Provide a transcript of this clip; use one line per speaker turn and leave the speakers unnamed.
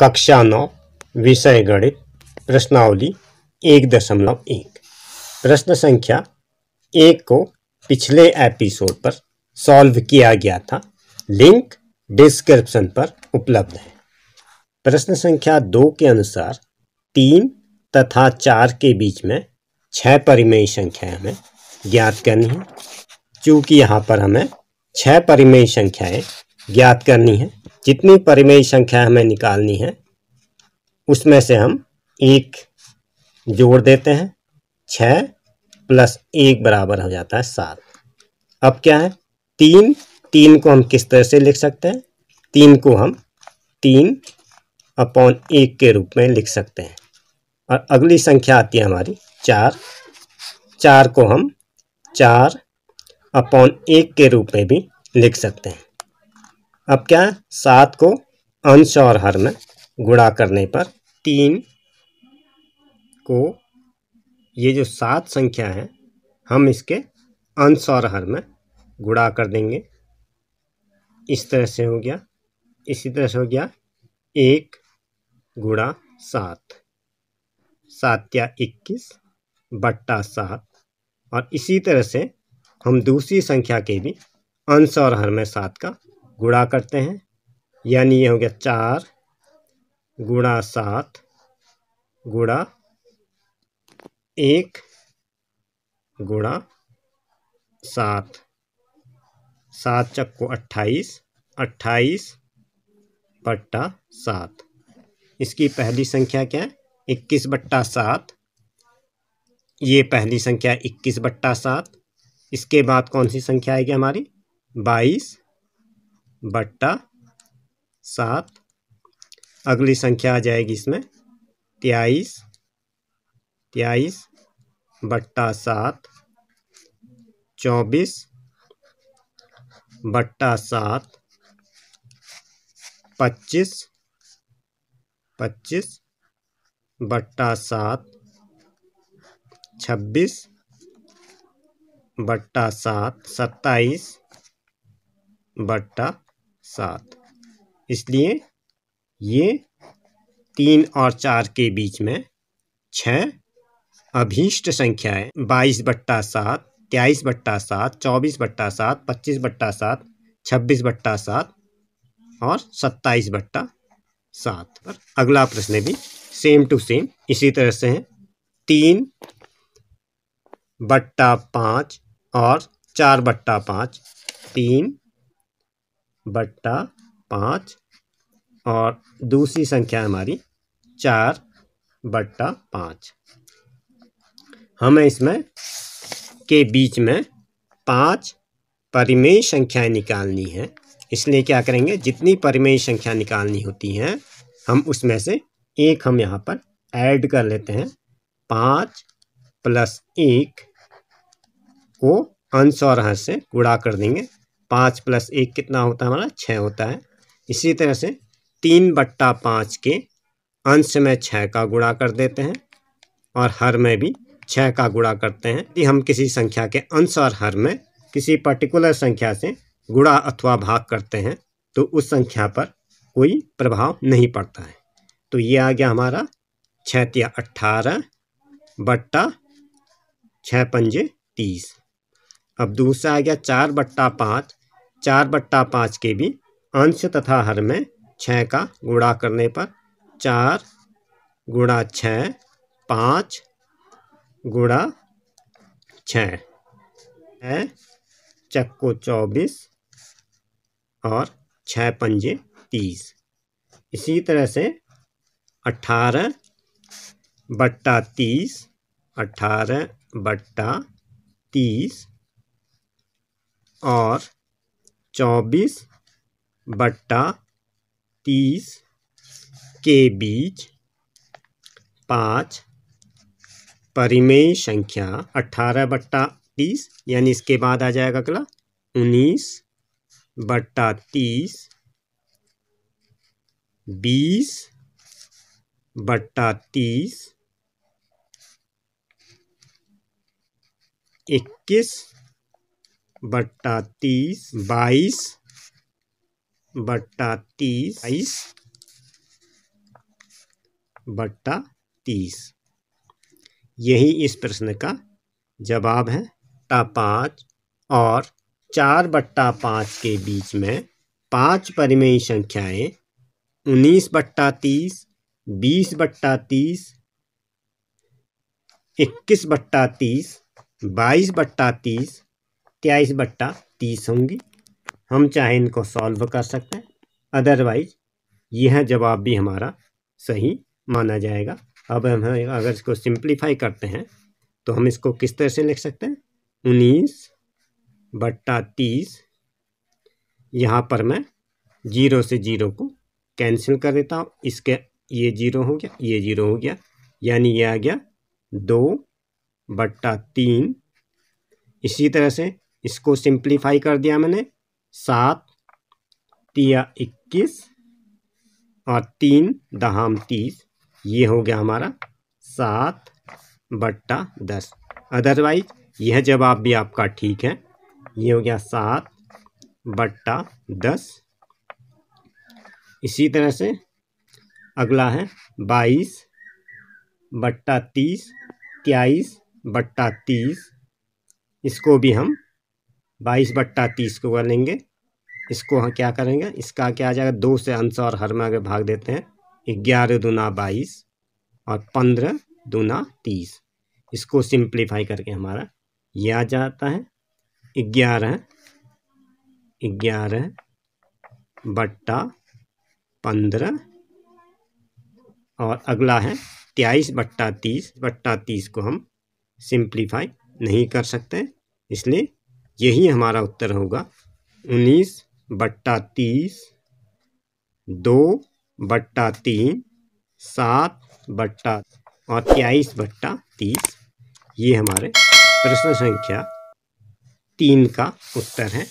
कक्षा नौ विषय गणित प्रश्नावली एक दशमलव एक प्रश्न संख्या एक को पिछले एपिसोड पर सॉल्व किया गया था लिंक डिस्क्रिप्शन पर उपलब्ध है प्रश्न संख्या दो के अनुसार तीन तथा चार के बीच में छह परिमेय संख्याएं हमें ज्ञात करनी है क्योंकि यहाँ पर हमें छह परिमेय संख्याएं ज्ञात करनी है जितनी परिमेय संख्या हमें निकालनी है उसमें से हम एक जोड़ देते हैं छ प्लस एक बराबर हो जाता है सात अब क्या है तीन तीन को हम किस तरह से लिख सकते हैं तीन को हम तीन अपॉन एक के रूप में लिख सकते हैं और अगली संख्या आती है हमारी चार चार को हम चार अपॉन एक के रूप में भी लिख सकते हैं अब क्या है सात को अंश और हर में गुणा करने पर तीन को ये जो सात संख्या है हम इसके अंश और हर में गुणा कर देंगे इस तरह से हो गया इसी तरह से हो गया एक गुणा सात सात या इक्कीस बट्टा सात और इसी तरह से हम दूसरी संख्या के भी अंश और हर में सात का गुणा करते हैं यानी ये हो गया चार गुणा सात गुणा एक गुणा सात सात चक्को अट्ठाईस अट्ठाईस बट्टा सात इसकी पहली संख्या क्या है इक्कीस बट्टा सात ये पहली संख्या इक्कीस बट्टा सात इसके बाद कौन सी संख्या आएगी हमारी बाईस बट्टा सात अगली संख्या आ जाएगी इसमें त्याईस त्याईस बट्टा सात चौबीस बट्टा सात पच्चीस पच्चीस बट्टा सात छब्बीस बट्टा सात सत्ताईस बट्टा सात इसलिए ये तीन और चार के बीच में छः अभीष्ट है बाईस बट्टा सात तेईस बट्टा सात चौबीस बट्टा सात पच्चीस बट्टा सात छब्बीस बट्टा सात और सत्ताईस बट्टा सात पर अगला प्रश्न भी सेम टू सेम इसी तरह से है तीन बट्टा पाँच और चार बट्टा पाँच तीन बट्टा पाँच और दूसरी संख्या हमारी चार बट्टा पाँच हमें इसमें के बीच में पाँच परिमेय संख्याएं निकालनी है इसलिए क्या करेंगे जितनी परिमेय संख्या निकालनी होती हैं हम उसमें से एक हम यहाँ पर ऐड कर लेते हैं पाँच प्लस एक को अंश और हर से गुड़ा कर देंगे पाँच प्लस एक कितना होता है हमारा छः होता है इसी तरह से तीन बट्टा पाँच के अंश में छः का गुणा कर देते हैं और हर में भी छः का गुणा करते हैं कि हम किसी संख्या के अंश और हर में किसी पर्टिकुलर संख्या से गुणा अथवा भाग करते हैं तो उस संख्या पर कोई प्रभाव नहीं पड़ता है तो ये आ गया हमारा छतिया अट्ठारह बट्टा छः पंजे तीस अब दूसरा आ गया चार बट्टा पाँच चार बट्टा पाँच के भी अंश तथा हर में छः का गुणा करने पर चार गुणा छ पाँच गुणा छः चक्को चौबीस और छ पंजे तीस इसी तरह से अठारह बट्टा तीस अठारह बट्टा तीस और चौबीस बट्टा तीस के बीच पाँच परिमेय संख्या अट्ठारह बट्टा तीस यानी इसके बाद आ जाएगा अगला उन्नीस बट्टा तीस बीस बट्टा तीस इक्कीस बट्टा तीस बाईस बट्टा तीस बाईस बट्टा तीस यही इस प्रश्न का जवाब है बट्टा पाँच और चार बट्टा पाँच के बीच में पांच परिमेय संख्याएं उन्नीस बट्टा तीस बीस बट्टा तीस इक्कीस बट्टा तीस बाईस बट्टा तीस तेईस बट्टा तीस होंगी हम चाहे इनको सॉल्व कर सकते हैं अदरवाइज यह जवाब भी हमारा सही माना जाएगा अब हम अगर इसको सिंप्लीफाई करते हैं तो हम इसको किस तरह से लिख सकते हैं उन्नीस बट्टा तीस यहाँ पर मैं जीरो से जीरो को कैंसिल कर देता हूँ इसके ये जीरो हो गया ये जीरो हो गया यानी ये आ गया दो बट्टा तीन इसी तरह से इसको सिंप्लीफाई कर दिया मैंने सात तिया इक्कीस और तीन दहाम तीस ये हो गया हमारा सात बट्टा दस अदरवाइज यह जवाब भी आपका ठीक है ये हो गया सात बट्टा दस इसी तरह से अगला है बाईस बट्टा तीस इक्याईस बट्टा तीस इसको भी हम बाईस बट्टा तीस को कर लेंगे इसको हम क्या करेंगे इसका क्या आ जाएगा दो से अंश और हर में अगर भाग देते हैं ग्यारह दूना बाईस और पंद्रह दूना तीस इसको सिंप्लीफाई करके हमारा ये आ जाता है ग्यारह ग्यारह बट्टा पंद्रह और अगला है तेईस बट्टा तीस बट्टा तीस को हम सिंप्लीफाई नहीं कर सकते इसलिए यही हमारा उत्तर होगा उन्नीस बट्टा तीस दो बट्टा तीन सात बट्टा और तेईस बट्टा तीस ये हमारे प्रश्न संख्या तीन का उत्तर है